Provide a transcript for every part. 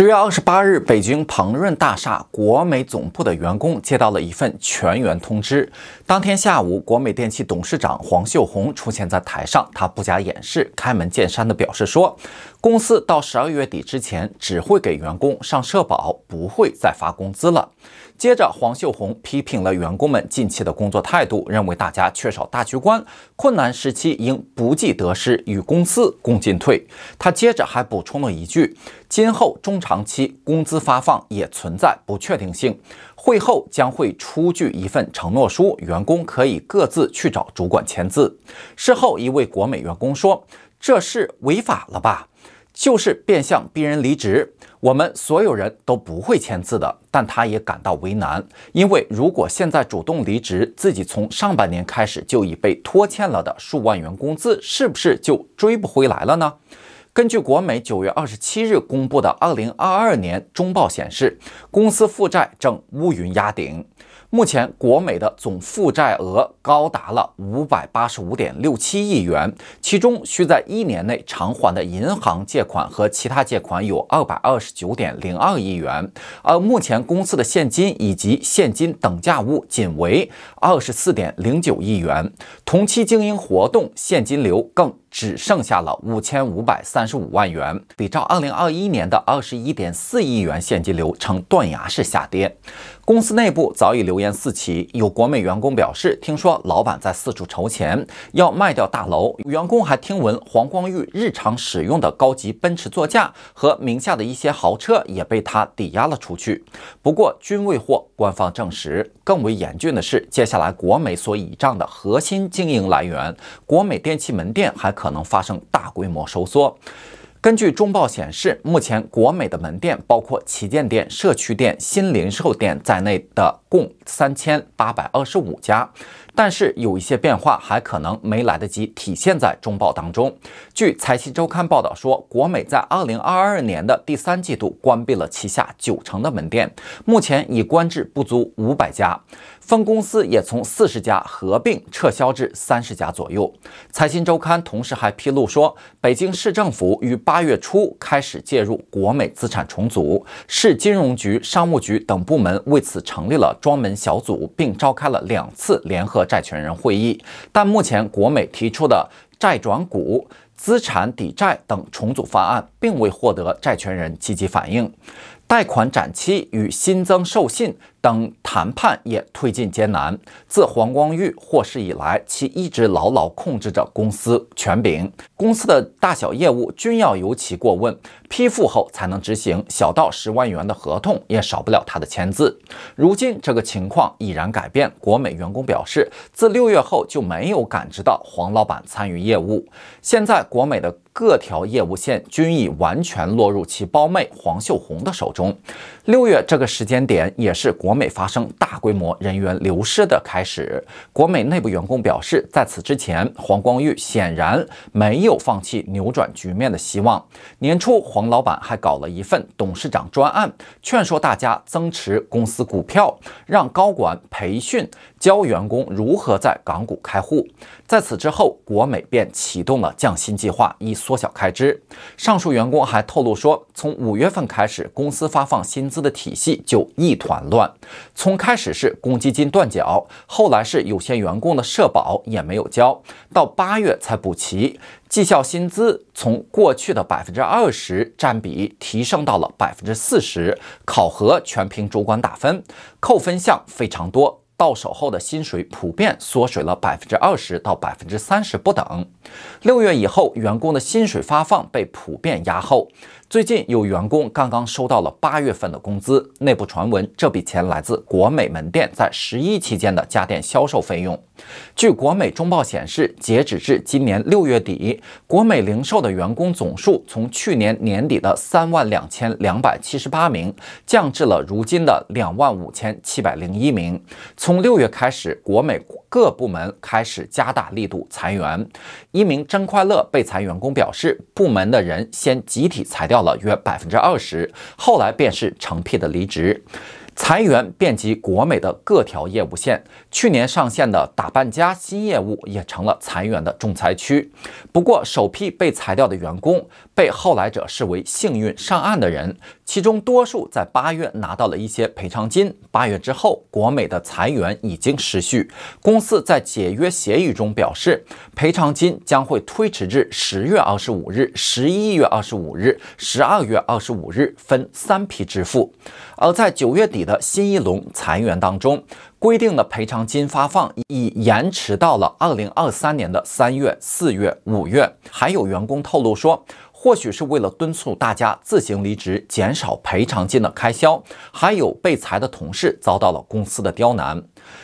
十月二十八日，北京鹏润大厦国美总部的员工接到了一份全员通知。当天下午，国美电器董事长黄秀红出现在台上，他不加掩饰、开门见山地表示说：“公司到十二月底之前，只会给员工上社保，不会再发工资了。”接着，黄秀红批评了员工们近期的工作态度，认为大家缺少大局观，困难时期应不计得失，与公司共进退。他接着还补充了一句：“今后中长期工资发放也存在不确定性，会后将会出具一份承诺书，员工可以各自去找主管签字。”事后，一位国美员工说：“这是违法了吧？”就是变相逼人离职，我们所有人都不会签字的。但他也感到为难，因为如果现在主动离职，自己从上半年开始就已被拖欠了的数万元工资，是不是就追不回来了呢？根据国美九月二十七日公布的二零二二年中报显示，公司负债正乌云压顶。目前，国美的总负债额高达了五百八十五点六七亿元，其中需在一年内偿还的银行借款和其他借款有二百二十九点零二亿元，而目前公司的现金以及现金等价物仅为二十四点零九亿元，同期经营活动现金流更。只剩下了五千五百三十五万元，比照二零二一年的二十一点四亿元现金流呈断崖式下跌。公司内部早已流言四起，有国美员工表示，听说老板在四处筹钱，要卖掉大楼。员工还听闻黄光裕日常使用的高级奔驰座驾和名下的一些豪车也被他抵押了出去，不过均未获。官方证实，更为严峻的是，接下来国美所倚仗的核心经营来源——国美电器门店，还可能发生大规模收缩。根据中报显示，目前国美的门店包括旗舰店、社区店、新零售店在内的共三千八百二十五家。但是有一些变化还可能没来得及体现在中报当中。据财新周刊报道说，国美在二零二二年的第三季度关闭了旗下九成的门店，目前已关至不足五百家，分公司也从四十家合并撤销至三十家左右。财新周刊同时还披露说，北京市政府于八月初开始介入国美资产重组，市金融局、商务局等部门为此成立了专门小组，并召开了两次联合。债权人会议，但目前国美提出的债转股、资产抵债等重组方案并未获得债权人积极反应，贷款展期与新增授信。等谈判也推进艰难。自黄光裕获释以来，其一直牢牢控制着公司权柄，公司的大小业务均要由其过问、批复后才能执行，小到十万元的合同也少不了他的签字。如今这个情况已然改变，国美员工表示，自六月后就没有感知到黄老板参与业务。现在国美的各条业务线均已完全落入其胞妹黄秀红的手中。六月这个时间点也是国。国美发生大规模人员流失的开始。国美内部员工表示，在此之前，黄光裕显然没有放弃扭转局面的希望。年初，黄老板还搞了一份董事长专案，劝说大家增持公司股票，让高管培训，教员工如何在港股开户。在此之后，国美便启动了降薪计划，以缩小开支。上述员工还透露说，从五月份开始，公司发放薪资的体系就一团乱。从开始是公积金断缴，后来是有些员工的社保也没有交，到八月才补齐。绩效薪资从过去的百分之二十占比提升到了百分之四十，考核全凭主管打分，扣分项非常多，到手后的薪水普遍缩水了百分之二十到百分之三十不等。六月以后，员工的薪水发放被普遍压后。最近有员工刚刚收到了八月份的工资，内部传闻这笔钱来自国美门店在十一期间的家电销售费用。据国美中报显示，截止至今年六月底，国美零售的员工总数从去年年底的三万两千两百七十八名降至了如今的两万五千七百零一名。从六月开始，国美各部门开始加大力度裁员。一名真快乐被裁员工表示，部门的人先集体裁掉。到了约百分之二十，后来便是成批的离职，裁员遍及国美的各条业务线。去年上线的打扮家新业务也成了裁员的重灾区。不过，首批被裁掉的员工被后来者视为幸运上岸的人。其中多数在八月拿到了一些赔偿金。八月之后，国美的裁员已经持续。公司在解约协议中表示，赔偿金将会推迟至十月二十五日、十一月二十五日、十二月二十五日分三批支付。而在九月底的新一轮裁员当中，规定的赔偿金发放已延迟到了二零二三年的三月、四月、五月。还有员工透露说。或许是为了敦促大家自行离职，减少赔偿金的开销。还有被裁的同事遭到了公司的刁难，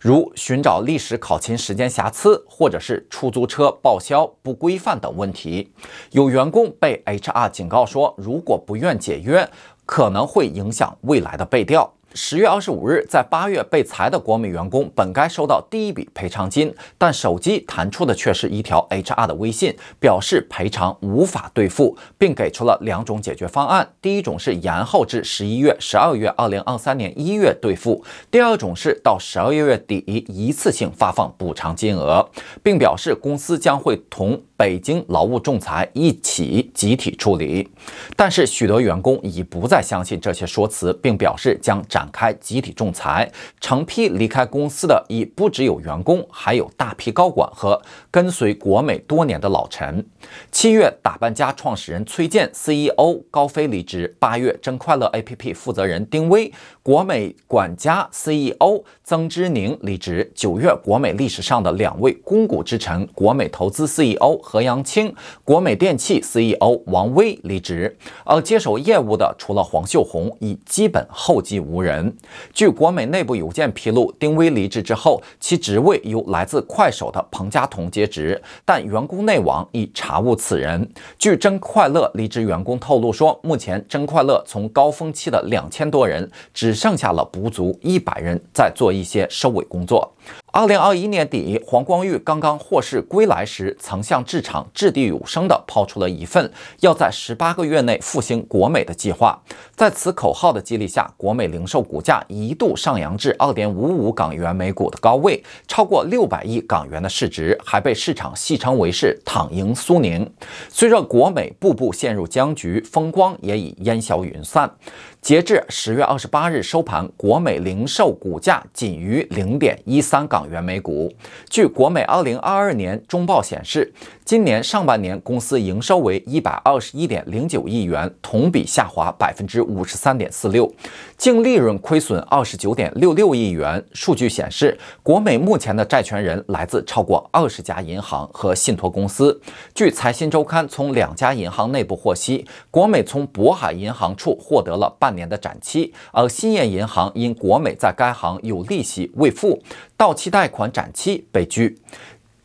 如寻找历史考勤时间瑕疵，或者是出租车报销不规范等问题。有员工被 HR 警告说，如果不愿解约，可能会影响未来的背调。十月二十五日，在八月被裁的国美员工本该收到第一笔赔偿金，但手机弹出的却是一条 HR 的微信，表示赔偿无法兑付，并给出了两种解决方案：第一种是延后至十一月、十二月、二零二三年一月兑付；第二种是到十二月底一次性发放补偿金额，并表示公司将会同。北京劳务仲裁一起集体处理，但是许多员工已不再相信这些说辞，并表示将展开集体仲裁。成批离开公司的已不只有员工，还有大批高管和跟随国美多年的老臣。七月，打扮家创始人崔健、CEO 高飞离职；八月，真快乐 APP 负责人丁威、国美管家 CEO 曾之宁离职；九月，国美历史上的两位肱骨之臣——国美投资 CEO。何阳青、国美电器 CEO 王威离职，而接手业务的除了黄秀红，已基本后继无人。据国美内部邮件披露，丁威离职之后，其职位由来自快手的彭佳彤接职，但员工内网已查无此人。据真快乐离职员工透露说，目前真快乐从高峰期的两千多人，只剩下了不足一百人，在做一些收尾工作。二零二一年底，黄光裕刚刚获释归来时，曾向市场掷地有声地抛出了一份要在十八个月内复兴国美的计划。在此口号的激励下，国美零售股价一度上扬至二点五五港元每股的高位，超过六百亿港元的市值，还被市场戏称为是“躺赢苏宁”。随着国美步步陷入僵局，风光也已烟消云散。截至十月二十八日收盘，国美零售股价仅于零点一三港。港元每股。据国美2022年中报显示，今年上半年公司营收为121.09亿元，同比下滑53.46%，净利润亏损29.66亿元。数据显示，国美目前的债权人来自超过20家银行和信托公司。据财新周刊从两家银行内部获悉，国美从渤海银行处获得了半年的展期，而兴业银行因国美在该行有利息未付到期。贷款展期被拒。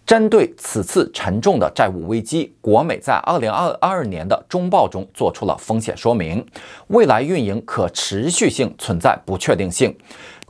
针对此次沉重的债务危机，国美在二零二二年的中报中做出了风险说明，未来运营可持续性存在不确定性。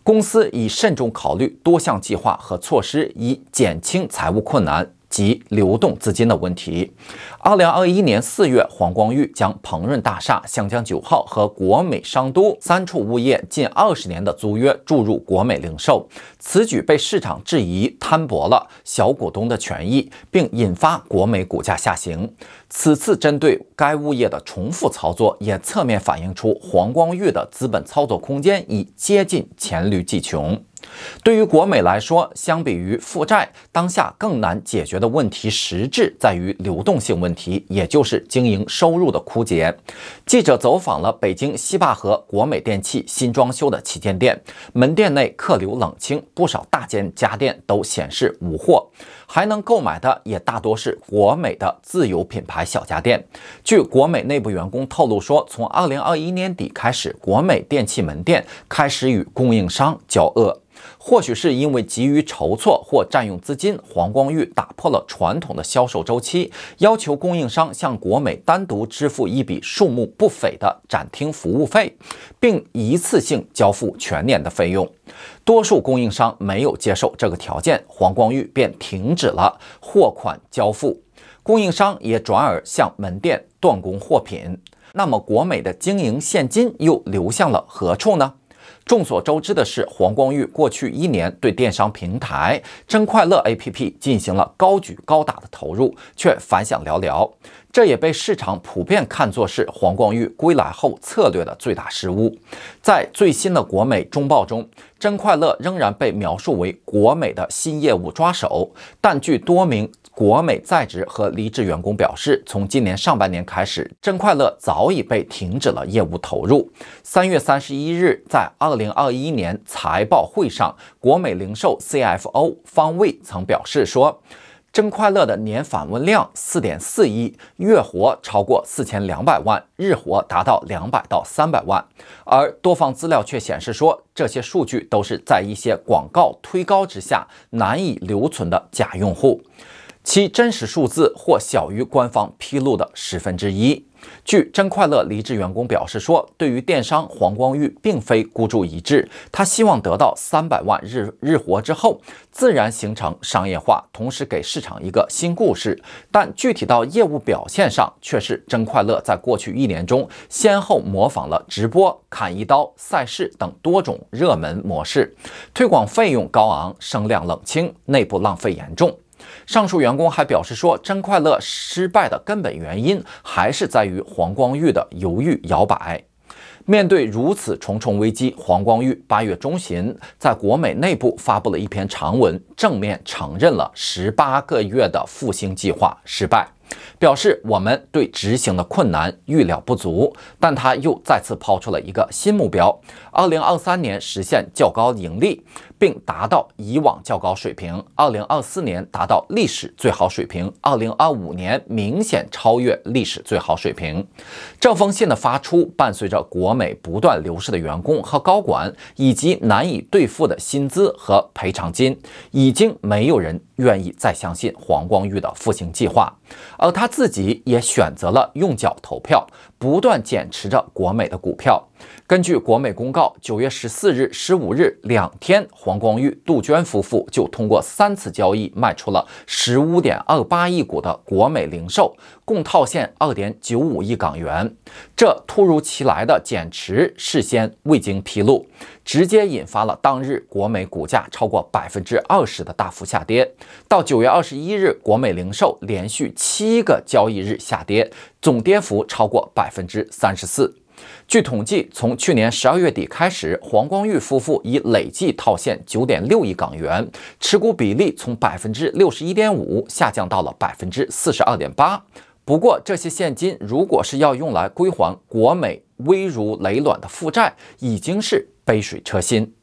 公司已慎重考虑多项计划和措施，以减轻财务困难。及流动资金的问题。二零二一年四月，黄光裕将鹏润大厦、湘江九号和国美商都三处物业近二十年的租约注入国美零售，此举被市场质疑摊薄了小股东的权益，并引发国美股价下行。此次针对该物业的重复操作，也侧面反映出黄光裕的资本操作空间已接近黔驴技穷。对于国美来说，相比于负债，当下更难解决的问题实质在于流动性问题，也就是经营收入的枯竭。记者走访了北京西坝河国美电器新装修的旗舰店，门店内客流冷清，不少大件家电都显示无货。还能购买的也大多是国美的自有品牌小家电。据国美内部员工透露说，从二零二一年底开始，国美电器门店开始与供应商交恶。或许是因为急于筹措或占用资金，黄光裕打破了传统的销售周期，要求供应商向国美单独支付一笔数目不菲的展厅服务费，并一次性交付全年的费用。多数供应商没有接受这个条件，黄光裕便停止了货款交付，供应商也转而向门店断供货品。那么，国美的经营现金又流向了何处呢？众所周知的是，黄光裕过去一年对电商平台“真快乐 ”APP 进行了高举高打的投入，却反响寥寥。这也被市场普遍看作是黄光裕归来后策略的最大失误。在最新的国美中报中，真快乐仍然被描述为国美的新业务抓手，但据多名国美在职和离职员工表示，从今年上半年开始，真快乐早已被停止了业务投入。三月三十一日，在二零二一年财报会上，国美零售 CFO 方卫曾表示说。真快乐的年访问量四点四亿，月活超过四千两百万，日活达到两百到三百万。而多方资料却显示说，这些数据都是在一些广告推高之下难以留存的假用户，其真实数字或小于官方披露的十分之一。据真快乐离职员工表示说，对于电商黄光裕，并非孤注一掷，他希望得到三百万日日活之后，自然形成商业化，同时给市场一个新故事。但具体到业务表现上，却是真快乐在过去一年中，先后模仿了直播、砍一刀、赛事等多种热门模式，推广费用高昂，声量冷清，内部浪费严重。上述员工还表示说，真快乐失败的根本原因还是在于黄光裕的犹豫摇摆。面对如此重重危机，黄光裕八月中旬在国美内部发布了一篇长文，正面承认了十八个月的复兴计划失败，表示我们对执行的困难预料不足。但他又再次抛出了一个新目标：二零二三年实现较高盈利。并达到以往较高水平，2024年达到历史最好水平，2025年明显超越历史最好水平。这封信的发出，伴随着国美不断流失的员工和高管，以及难以兑付的薪资和赔偿金，已经没有人愿意再相信黄光裕的复兴计划，而他自己也选择了用脚投票，不断减持着国美的股票。根据国美公告，九月十四日、十五日两天，黄光裕、杜鹃夫妇就通过三次交易卖出了十五点二八亿股的国美零售，共套现二点九五亿港元。这突如其来的减持事先未经披露，直接引发了当日国美股价超过百分之二十的大幅下跌。到九月二十一日，国美零售连续七个交易日下跌，总跌幅超过百分之三十四。据统计，从去年十二月底开始，黄光裕夫妇已累计套现九点六亿港元，持股比例从百分之六十一点五下降到了百分之四十二点八。不过，这些现金如果是要用来归还国美危如累卵的负债，已经是杯水车薪。